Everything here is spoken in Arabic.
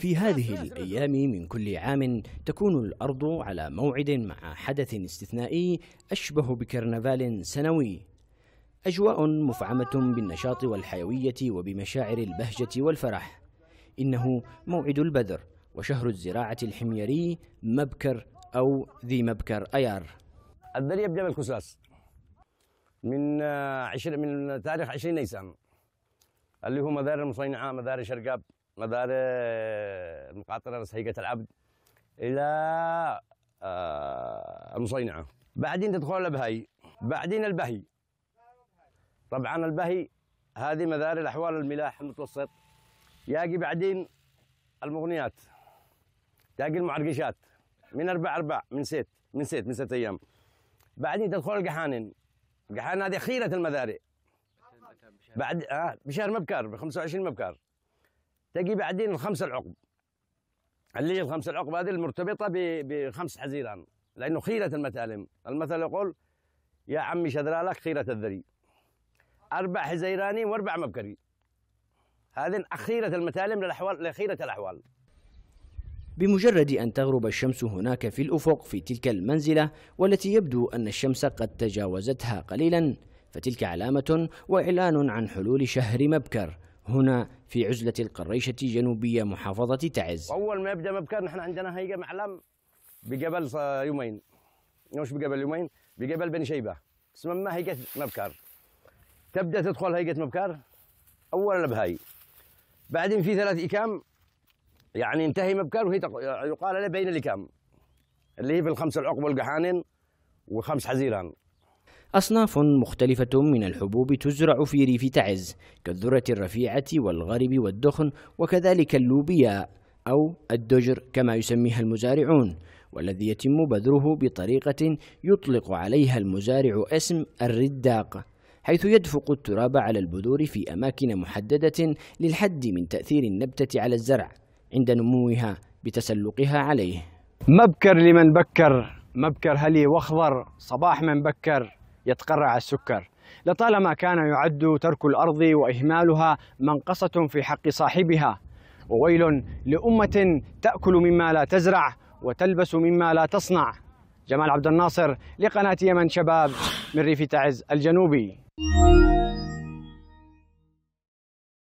في هذه الأيام من كل عام تكون الأرض على موعد مع حدث استثنائي أشبه بكرنفال سنوي أجواء مفعمة بالنشاط والحيوية وبمشاعر البهجة والفرح إنه موعد البدر وشهر الزراعة الحميري مبكر أو ذي مبكر أيار الدليل بجبل كساس من آه، من تاريخ 20 نيسان اللي هو مدار المصينعه مدار شرقاب مدار آه، المقاطره سحيقه العبد الى آه، المصينعه بعدين تدخل البهي بعدين البهي طبعا البهي هذه مدار الاحوال الملاح المتوسط يجي بعدين المغنيات تلاقي المعرقشات من اربع اربع من ست من ست من ست ايام بعدين تدخل القحانن القحانن هذه خيره المذاري بعد اه بشهر مبكر ب 25 مبكر تجي بعدين الخمسه العقب اللي هي الخمسه العقب هذه المرتبطه بخمس حزيران لانه خيره المتالم المثل يقول يا عمي شذرالك خيره الذري اربع حزيراني واربع مبكري هذه اخيره المتالم للاحوال لخيره الاحوال بمجرد أن تغرب الشمس هناك في الأفق في تلك المنزلة والتي يبدو أن الشمس قد تجاوزتها قليلا فتلك علامة وإعلان عن حلول شهر مبكر هنا في عزلة القريشة جنوبية محافظة تعز أول ما يبدأ مبكر نحن عندنا هيجة معلم بقبل يومين مش بقبل يومين بقبل بني شيبة اسمها ما هيجة مبكر تبدأ تدخل هيجة مبكر أولا بهاي بعدين في ثلاث إكام يعني ينتهي مبكر وهي يقال له بين الإكام اللي هي في الخمس العقب والقحانين وخمس حزيران أصناف مختلفة من الحبوب تزرع في ريف تعز كالذرة الرفيعة والغرب والدخن وكذلك اللوبيا أو الدجر كما يسميها المزارعون والذي يتم بذره بطريقة يطلق عليها المزارع اسم الرداق حيث يدفق التراب على البذور في أماكن محددة للحد من تأثير النبتة على الزرع عند نموها بتسلقها عليه مبكر لمن بكر مبكر هلي واخضر صباح من بكر يتقرع السكر لطالما كان يعد ترك الأرض وإهمالها منقصة في حق صاحبها وويل لأمة تأكل مما لا تزرع وتلبس مما لا تصنع جمال عبد الناصر لقناة يمن شباب من ريف تعز الجنوبي